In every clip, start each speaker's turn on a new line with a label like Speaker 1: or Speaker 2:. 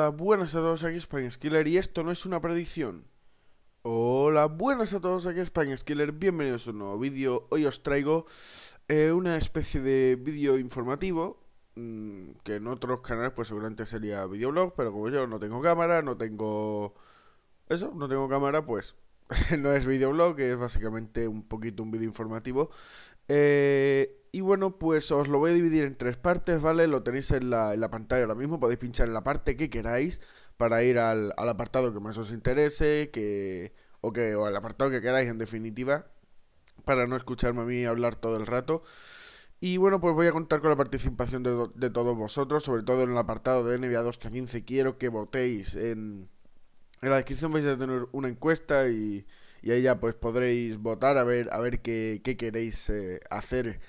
Speaker 1: hola, buenas a todos, aquí España Skiller y esto no es una predicción. Hola, buenas a todos, aquí España Skiller, bienvenidos a un nuevo vídeo. Hoy os traigo eh, una especie de vídeo informativo, mm, que en otros canales pues seguramente sería videoblog, pero como yo no tengo cámara, no tengo... Eso, no tengo cámara, pues no es videoblog, es básicamente un poquito un vídeo informativo. Eh y bueno, pues os lo voy a dividir en tres partes, ¿vale? Lo tenéis en la, en la pantalla ahora mismo, podéis pinchar en la parte que queráis para ir al, apartado que más os interese, que, o, que, o al apartado que queráis en definitiva, para no escucharme a mí hablar todo el rato. Y bueno, pues voy a contar con la participación de, todos vosotros, sobre todo en el apartado de NBA 2K15. Quiero que votéis en, la descripción, vais a tener una encuesta y, y ahí ya pues podréis votar a ver, a ver qué, queréis eh, hacer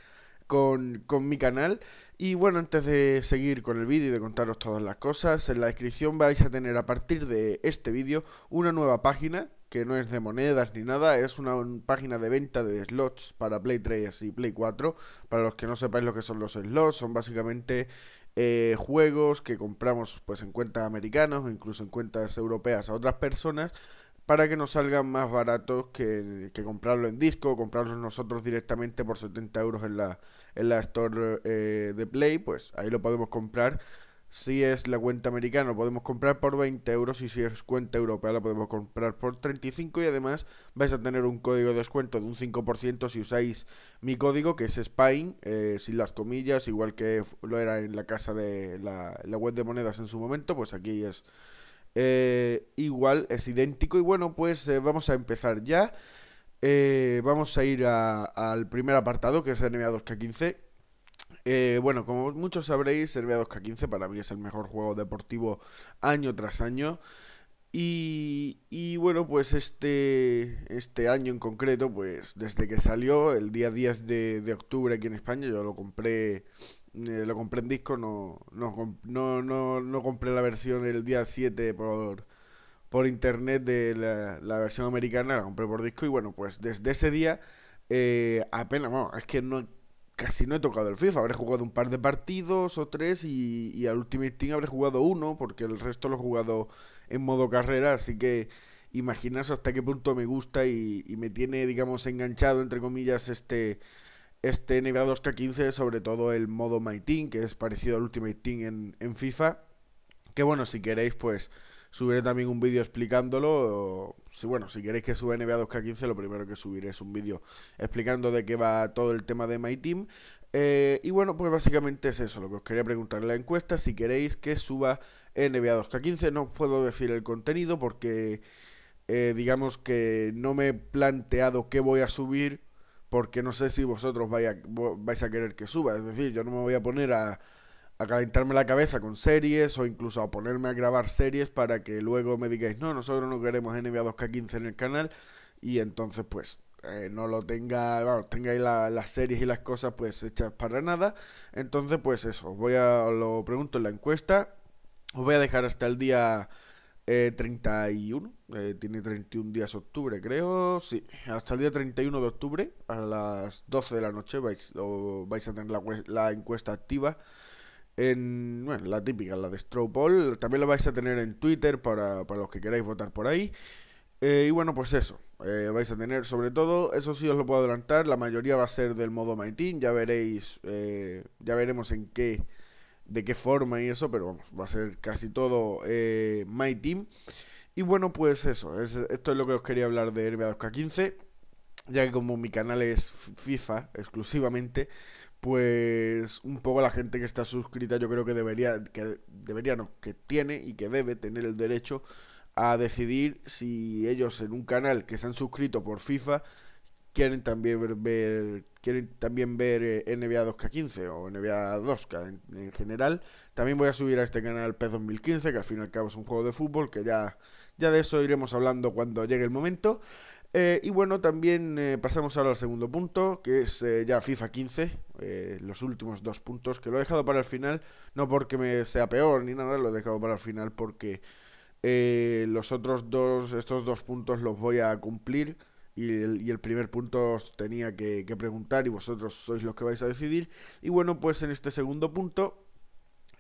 Speaker 1: con, mi canal. Y bueno, antes de seguir con el vídeo y de contaros todas las cosas, en la descripción vais a tener a partir de este vídeo una nueva página que no es de monedas ni nada, es una página de venta de slots para Play 3 y Play 4. Para los que no sepáis lo que son los slots, son básicamente eh, juegos que compramos pues en cuentas americanas o incluso en cuentas europeas a otras personas para que nos salgan más baratos que, comprarlo en disco, comprarlos nosotros directamente por 70 euros en la, en la store eh, de Play, pues ahí lo podemos comprar. Si es la cuenta americana, lo podemos comprar por 20 euros y si es cuenta europea, la podemos comprar por 35 y además vais a tener un código de descuento de un 5% si usáis mi código que es SPINE, eh, sin las comillas, igual que lo era en la casa de la, la web de monedas en su momento, pues aquí es eh, igual, es idéntico. Y bueno, pues eh, vamos a empezar ya. Eh, vamos a ir al primer apartado, que es NBA 2K15. bueno, como muchos sabréis, NBA 2K15 para mí es el mejor juego deportivo año tras año. Y, y, bueno, pues este, este año en concreto, pues desde que salió, el día 10 de, de octubre aquí en España, yo lo compré eh, lo compré en disco, no, no, no, no, compré la versión el día 7 por, por internet de la, versión americana, la compré por disco y bueno, pues desde ese día eh, apenas, bueno, es que no casi no he tocado el FIFA, habré jugado un par de partidos o tres y, y al Ultimate Team habré jugado uno porque el resto lo he jugado en modo carrera, así que imaginaos hasta qué punto me gusta y me tiene, digamos, enganchado, entre comillas, este este NBA 2K15, sobre todo el modo My Team, que es parecido al Ultimate Team en, FIFA. Que bueno, si queréis, pues subiré también un vídeo explicándolo. si bueno, si queréis que suba NBA 2K15, lo primero que subiré es un vídeo explicando de qué va todo el tema de My Team. Eh, y bueno, pues básicamente es eso, lo que os quería preguntar en la encuesta. Si queréis que suba NBA 2K15, no puedo decir el contenido porque eh, digamos que no me he planteado qué voy a subir porque no sé si vosotros vais a querer que suba. Es decir, yo no me voy a poner a, calentarme la cabeza con series o incluso a ponerme a grabar series para que luego me digáis, no, nosotros no queremos NBA 2K15 en el canal y entonces pues eh, no lo tenga, bueno, tengáis las series y las cosas pues hechas para nada. Entonces pues eso, voy a, os lo pregunto en la encuesta, os voy a dejar hasta el día... 31, eh, eh, tiene 31 días octubre, creo. Sí, hasta el día 31 de octubre, a las 12 de la noche, vais, vais a tener la, encuesta activa. En, bueno, la típica, la de Strowball También la vais a tener en Twitter para, los que queráis votar por ahí. Eh, y bueno, pues eso. vais a tener, sobre todo, eso sí os lo puedo adelantar. La mayoría va a ser del modo My Ya veréis, ya veremos en qué de qué forma y eso, pero vamos, va a ser casi todo eh, My Team. Y bueno, pues eso, esto es lo que os quería hablar de NBA 2K15, ya que como mi canal es FIFA exclusivamente, pues un poco la gente que está suscrita yo creo que debería, que debería no, que tiene y que debe tener el derecho a decidir si ellos en un canal que se han suscrito por FIFA quieren también ver, quieren también ver eh, NBA 2K15 o NBA 2K en, general, también voy a subir a este canal PES 2015, que al fin y al cabo es un juego de fútbol, que ya, ya de eso iremos hablando cuando llegue el momento. Eh, y bueno, también eh, pasamos ahora al segundo punto, que es ya FIFA 15, los últimos dos puntos, que lo he dejado para el final, no porque me sea peor ni nada, lo he dejado para el final porque los otros dos, estos dos puntos los voy a cumplir y el, primer punto os tenía que, preguntar y vosotros sois los que vais a decidir. Y bueno, pues en este segundo punto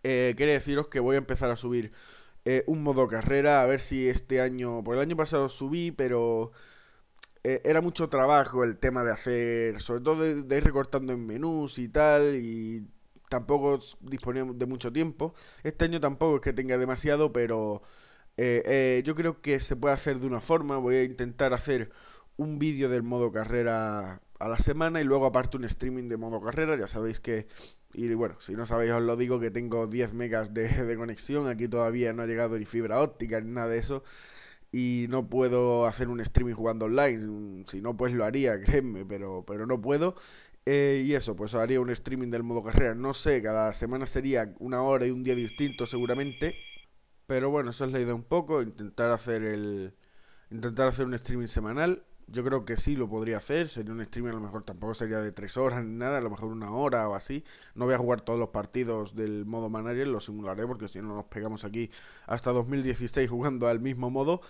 Speaker 1: eh, quería deciros que voy a empezar a subir eh, un modo carrera, a ver si este año, por el año pasado subí, pero eh, era mucho trabajo el tema de hacer, sobre todo de, de ir recortando en menús y tal, y tampoco disponía de mucho tiempo. Este año tampoco es que tenga demasiado, pero eh, yo creo que se puede hacer de una forma, voy a intentar hacer un vídeo del modo carrera a la semana y luego aparte un streaming de modo carrera. Ya sabéis que, y bueno, si no sabéis os lo digo, que tengo 10 megas de, conexión. Aquí todavía no ha llegado ni fibra óptica ni nada de eso. Y no puedo hacer un streaming jugando online. Si no, pues lo haría, créeme, pero, pero no puedo. Eh, y eso, pues haría un streaming del modo carrera. No sé, cada semana sería una hora y un día distinto seguramente. Pero bueno, eso es la idea un poco. Intentar hacer el. Intentar hacer un streaming semanal. Yo creo que sí lo podría hacer. Sería un stream, a lo mejor tampoco sería de tres horas ni nada, a lo mejor una hora o así. No voy a jugar todos los partidos del modo manager, lo simularé porque si no nos pegamos aquí hasta 2016 jugando al mismo modo.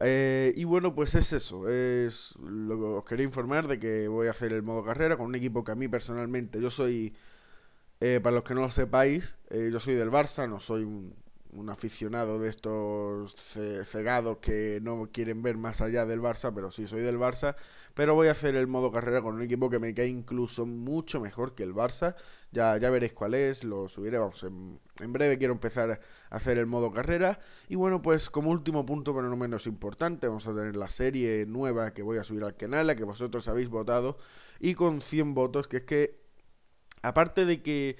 Speaker 1: Eh, y bueno, pues es eso. Es lo que os quería informar de que voy a hacer el modo carrera con un equipo que a mí personalmente yo soy. Eh, para los que no lo sepáis, eh, yo soy del Barça, no soy un un aficionado de estos cegados que no quieren ver más allá del Barça, pero sí soy del Barça, pero voy a hacer el modo carrera con un equipo que me cae incluso mucho mejor que el Barça, ya, ya veréis cuál es, lo subiré, vamos, en, en breve quiero empezar a hacer el modo carrera, y bueno, pues como último punto, pero no menos importante, vamos a tener la serie nueva que voy a subir al canal, la que vosotros habéis votado, y con 100 votos, que es que, aparte de que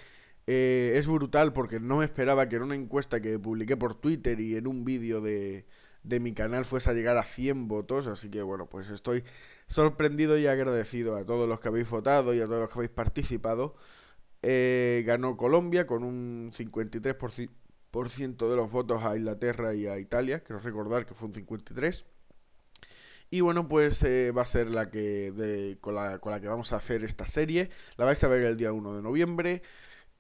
Speaker 1: eh, es brutal porque no me esperaba que en una encuesta que publiqué por Twitter y en un vídeo de, de mi canal fuese a llegar a 100 votos. Así que bueno, pues estoy sorprendido y agradecido a todos los que habéis votado y a todos los que habéis participado. Eh, ganó Colombia con un 53% de los votos a Inglaterra y a Italia. Quiero recordar que fue un 53%. Y bueno, pues eh, va a ser la que con, la, con la que vamos a hacer esta serie. La vais a ver el día 1 de noviembre.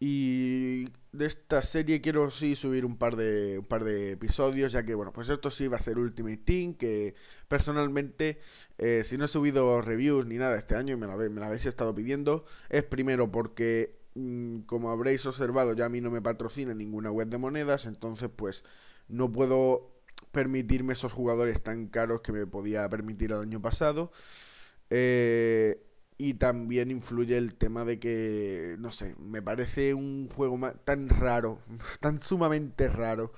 Speaker 1: Y de esta serie quiero sí subir un par de un par de episodios, ya que bueno, pues esto sí va a ser Ultimate Team, que personalmente eh, si no he subido reviews ni nada este año y me la, habéis estado pidiendo, es primero porque mm, como habréis observado ya a mí no me patrocina ninguna web de monedas, entonces pues no puedo permitirme esos jugadores tan caros que me podía permitir el año pasado. Eh, y también influye el tema de que, no sé, me parece un juego tan raro, tan sumamente raro,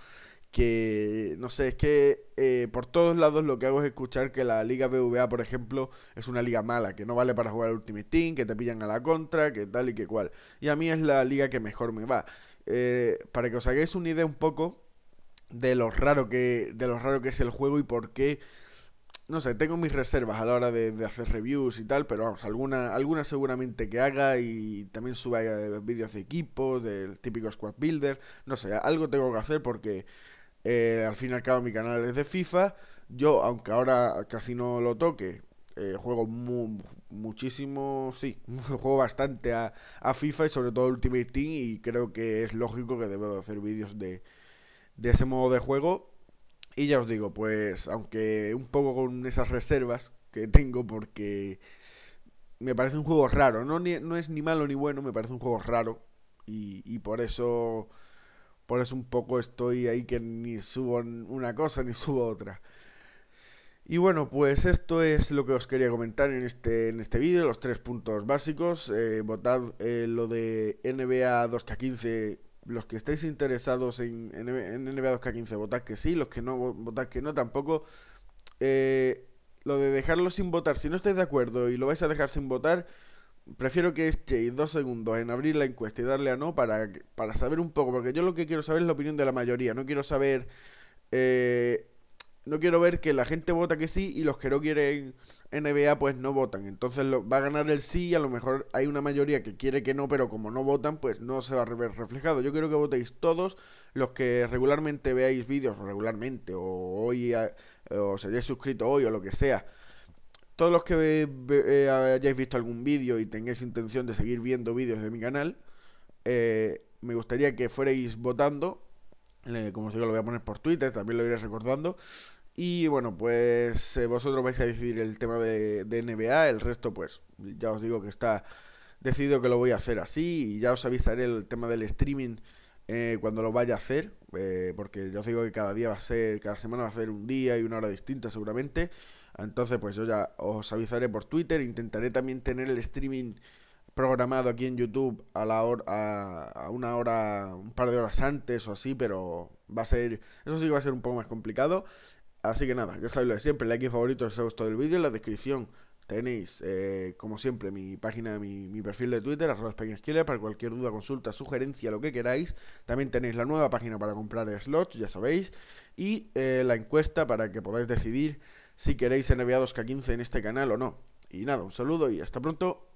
Speaker 1: que, no sé, es que eh, por todos lados lo que hago es escuchar que la liga BVA, por ejemplo, es una liga mala, que no vale para jugar Ultimate Team, que te pillan a la contra, que tal y que cual. Y a mí es la liga que mejor me va. Eh, para que os hagáis una idea un poco de lo raro que, de lo raro que es el juego y por qué no sé, tengo mis reservas a la hora de, hacer reviews y tal, pero vamos, alguna, alguna seguramente que haga y también suba eh, vídeos de equipos, del típico squad builder, no sé, algo tengo que hacer porque eh, al fin y al cabo mi canal es de FIFA, yo aunque ahora casi no lo toque, eh, juego muchísimo, sí, juego bastante a, FIFA y sobre todo Ultimate Team y creo que es lógico que debo hacer vídeos de, de ese modo de juego y ya os digo, pues aunque un poco con esas reservas que tengo porque me parece un juego raro, no, no es ni malo ni bueno, me parece un juego raro y, por eso por eso un poco estoy ahí que ni subo una cosa ni subo otra. Y bueno, pues esto es lo que os quería comentar en este, en este vídeo, los tres puntos básicos. Eh, votad eh, lo de NBA 2K15 los que estáis interesados en, en, NBA 2K15, votad que sí, los que no, votad que no, tampoco. Eh, lo de dejarlo sin votar, si no estáis de acuerdo y lo vais a dejar sin votar, prefiero que estéis dos segundos en abrir la encuesta y darle a no para, para saber un poco, porque yo lo que quiero saber es la opinión de la mayoría, no quiero saber eh, no quiero ver que la gente vota que sí y los que no quieren NBA pues no votan. Entonces lo, va a ganar el sí y a lo mejor hay una mayoría que quiere que no, pero como no votan pues no se va a ver reflejado. Yo quiero que votéis todos los que regularmente veáis vídeos, regularmente, o hoy, o se hayáis suscrito hoy o lo que sea. Todos los que eh, hayáis visto algún vídeo y tengáis intención de seguir viendo vídeos de mi canal, eh, me gustaría que fuerais votando como os digo, lo voy a poner por Twitter, también lo iré recordando. Y bueno, pues eh, vosotros vais a decidir el tema de, NBA, el resto pues ya os digo que está decidido que lo voy a hacer así y ya os avisaré el tema del streaming eh, cuando lo vaya a hacer, eh, porque ya os digo que cada día va a ser, cada semana va a ser un día y una hora distinta seguramente. Entonces pues yo ya os avisaré por Twitter, intentaré también tener el streaming programado aquí en YouTube a la hora a, a una hora un par de horas antes o así, pero va a ser eso sí que va a ser un poco más complicado. Así que nada, ya sabéis lo de siempre, like favorito si os ha gustado el vídeo, en la descripción tenéis, eh, como siempre, mi página, mi, perfil de Twitter, arroba para cualquier duda, consulta, sugerencia, lo que queráis. También tenéis la nueva página para comprar slots, ya sabéis, y eh, la encuesta para que podáis decidir si queréis ser 2K15 en este canal o no. Y nada, un saludo y hasta pronto.